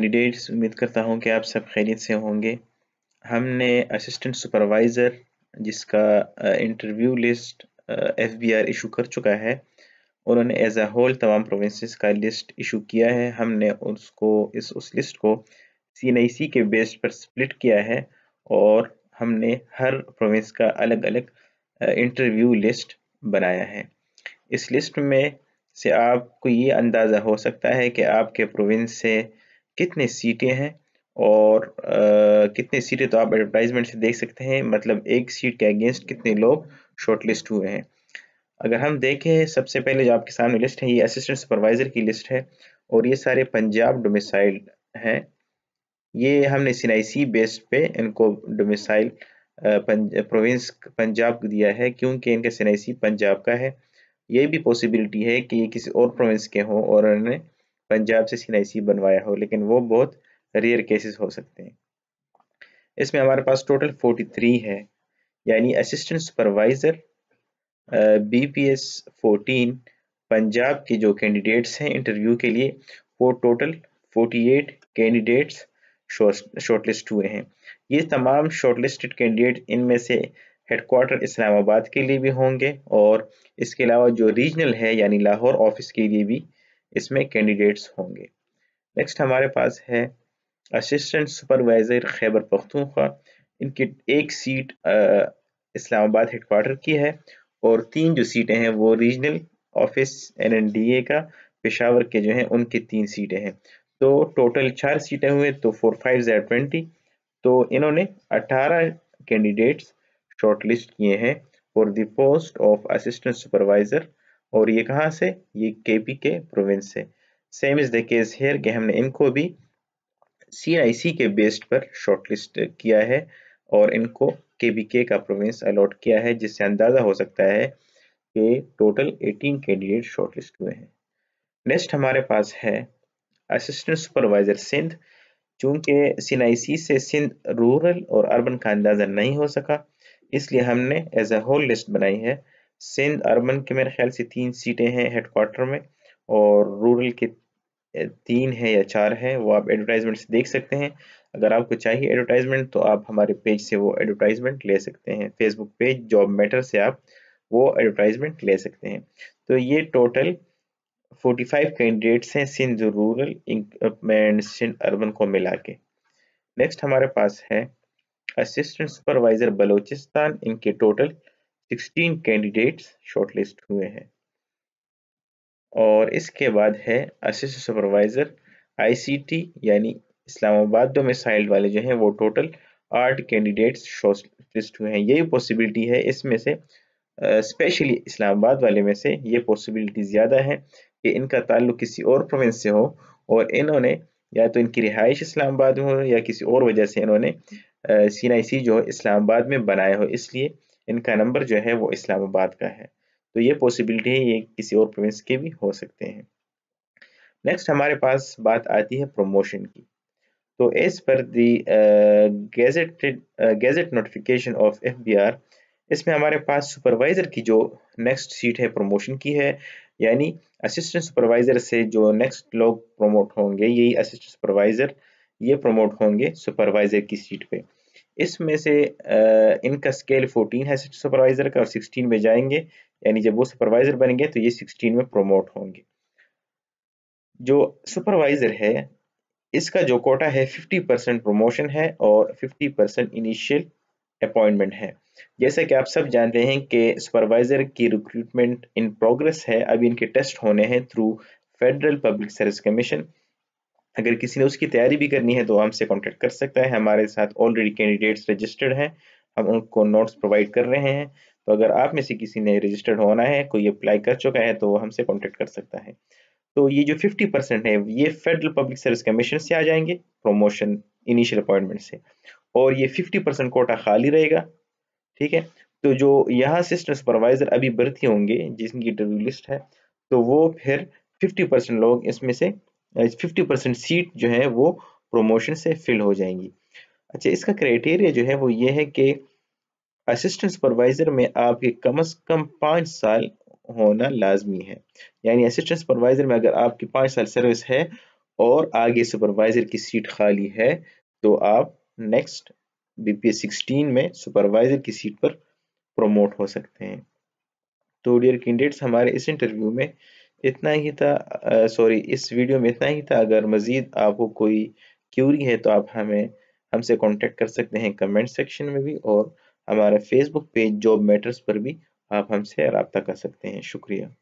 candidates उम्मीद करता हूँ कि आप सब खैरियत से होंगे हमने असिस्टेंट सुपरवाइज़र जिसका interview list F B R issue कर चुका है उन्होंने एज अ होल तमाम प्रोविंसेस का लिस्ट इशू किया है हमने उसको इस उस लिस्ट को सी एन आई सी के बेस पर स्प्लिट किया है और हमने हर प्रोविंस का अलग अलग इंटरव्यू लिस्ट बनाया है इस लिस्ट में से आपको ये अंदाज़ा हो सकता है कि आपके प्रोविंस से कितने सीटें हैं और आ, कितने सीटें तो आप एडवर्टाइजमेंट से देख सकते हैं मतलब एक सीट के अगेंस्ट कितने लोग शॉर्टलिस्ट हुए हैं अगर हम देखें सबसे पहले जो आपके सामने लिस्ट है ये असिस्टेंट सुपरवाइजर की लिस्ट है और ये सारे पंजाब डोमिसाइल हैं ये हमने सिनाईसी बेस पे इनको डोमिसाइल प्रोविंस पंजाब को दिया है क्योंकि इनका सी पंजाब का है ये भी पॉसिबिलिटी है कि ये किसी और प्रोविंस के हों और इन्हें पंजाब से सी बनवाया हो लेकिन वो बहुत रेयर केसेस हो सकते हैं इसमें हमारे पास टोटल 43 है यानी असिस्टेंट सुपरवाइजर बीपीएस 14 पंजाब के जो कैंडिडेट्स हैं इंटरव्यू के लिए वो टोटल 48 कैंडिडेट्स शॉर्टलिस्ट हुए हैं ये तमाम शॉर्टलिस्टेड कैंडिडेट इनमें से हेडक्वार्टर इस्लामाबाद के लिए भी होंगे और इसके अलावा जो रीजनल है यानी लाहौर ऑफिस के लिए भी इसमें कैंडिडेट्स होंगे नेक्स्ट हमारे पास है असिस्टेंट सुपरवाइजर खैबर पख्तूनख्वा इनकी एक सीट इस्लामाबाद हेडकोार्टर की है और तीन जो सीटें हैं वो रीजनल ऑफिस एनएनडीए का पेशावर के जो हैं उनकी तीन सीटें हैं तो टोटल चार सीटें हुए तो फोर फाइव जैर ट्वेंटी तो इन्होंने अट्ठारह कैंडिडेट्स शॉर्टलिस्ट किए हैं for the post of assistant supervisor और ये कहाँ से ये के पी के प्रोविंस से same is the case here के हमने इनको भी सी के बेस्ड पर शॉर्टलिस्ट किया है और इनको के बी के का प्रोविंस अलॉट किया है जिससे अंदाज़ा हो सकता है कि टोटल 18 कैंडिडेट शॉर्टलिस्ट हुए हैं नेक्स्ट हमारे पास है असिस्टेंट सुपरवाइजर सिंध चूंकि सिनाईसी से सिंध रूरल और अर्बन का अंदाज़ा नहीं हो सका इसलिए हमने एज ए होल लिस्ट बनाई है सिंध अर्बन के मेरे ख्याल से तीन सीटें हैं क्वार्टर में और रूरल के तीन है या चार है वो आप एडवर्टाइजमेंट से देख सकते हैं अगर आपको चाहिए एडवर्टाइजमेंट तो आप हमारे पेज से वो एडवर्टाइजमेंट ले सकते हैं फेसबुक पेज जॉब मैटर से आप वो एडवर्टाइजमेंट ले सकते हैं तो ये टोटल 45 कैंडिडेट्स हैं Sindh rural and Sindh urban को मिला के नेक्स्ट हमारे पास है असिस्टेंट सुपरवाइजर बलोचिस्तान इनके टोटल सिक्सटीन कैंडिडेट्स शॉर्टलिस्ट हुए हैं और इसके बाद है असिस्टेंट सुपरवाइजर आईसीटी यानी इस्लामाबाद दो मिसाइल वाले जो हैं वो टोटल आठ कैंडिडेट्स शॉर्टलिस्ट हुए हैं यही पॉसिबिलिटी है इसमें से स्पेशली इस्लामाबाद वाले में से ये पॉसिबिलिटी ज़्यादा है कि इनका ताल्लुक किसी और प्रोविंस से हो और इन्होंने या तो इनकी रिहाइश इस्लामाबाद में हो या किसी और वजह से इन्होंने सी जो इस्लामाबाद में बनाए हो इसलिए इनका नंबर जो है वो इस्लामाबाद का है तो ये पॉसिबिलिटी है ये किसी और प्रोविंस के भी हो सकते हैं नेक्स्ट हमारे पास बात आती है प्रमोशन की तो as per the gazetted gazette notification of F B R इसमें हमारे पास सुपरवाइजर की जो नेक्स्ट सीट है प्रमोशन की है यानी असिस्टेंट सुपरवाइजर से जो नेक्स्ट लोग प्रमोट होंगे यही असिस्टेंट सुपरवाइजर ये प्रमोट होंगे सुपरवाइजर की सीट पे इसमें से इनका स्केल 14 है सुपरवाइजर का और 16 में जाएंगे यानी जब वो सुपरवाइजर बनेंगे तो ये 16 में प्रोमोट होंगे जो सुपरवाइजर है इसका जो कोटा है 50 परसेंट प्रोमोशन है और 50 परसेंट इनिशियल अपॉइंटमेंट है जैसा कि आप सब जानते हैं कि सुपरवाइजर की रिक्रूटमेंट इन प्रोग्रेस है अभी इनके टेस्ट होने हैं through federal public service commission अगर किसी ने उसकी तैयारी भी करनी है तो हमसे कॉन्टेक्ट कर सकता है हमारे साथ ऑलरेडी कैंडिडेट्स रजिस्टर्ड हैं हम उनको नोट्स प्रोवाइड कर रहे हैं तो अगर आप में से किसी ने रजिस्टर्ड होना है कोई अप्लाई कर चुका है तो हमसे कॉन्टेक्ट कर सकता है तो ये जो फिफ्टी परसेंट है ये फेडरल पब्लिक सर्विस कमीशन से आ जाएंगे प्रोमोशन इनिशियल अपॉइंटमेंट से और ये फिफ्टी परसेंट कोटा खाली रहेगा ठीक है तो जो यहाँ असिस्टेंट सुपरवाइजर अभी भर्ती होंगे जिनकी इंटरव्यू लिस्ट है तो वो फिर फिफ्टी परसेंट लोग इसमें से फिफ्टी परसेंट सीट जो है वो प्रोमोशन से फिल हो जाएंगी अच्छा इसका क्राइटेरिया जो है वो ये है कि असिस्टेंट सुपरवाइजर में आपके कम से कम पाँच साल होना लाजमी है यानी असिस्टेंट सुपरवाइजर में अगर आपकी पाँच साल सर्विस है और आगे सुपरवाइजर की सीट खाली है तो आप नेक्स्ट बी पी सिक्सटीन में सुपरवाइजर की सीट पर प्रमोट हो सकते हैं तो डियर कैंडिडेट्स हमारे इस इंटरव्यू में इतना ही था सॉरी इस वीडियो में इतना ही था अगर मज़ीद आपको कोई क्यूरी है तो आप हमें हमसे कांटेक्ट कर सकते हैं कमेंट सेक्शन में भी और हमारा फेसबुक पेज जॉब मैटर्स पर भी आप हमसे रबता कर सकते हैं शुक्रिया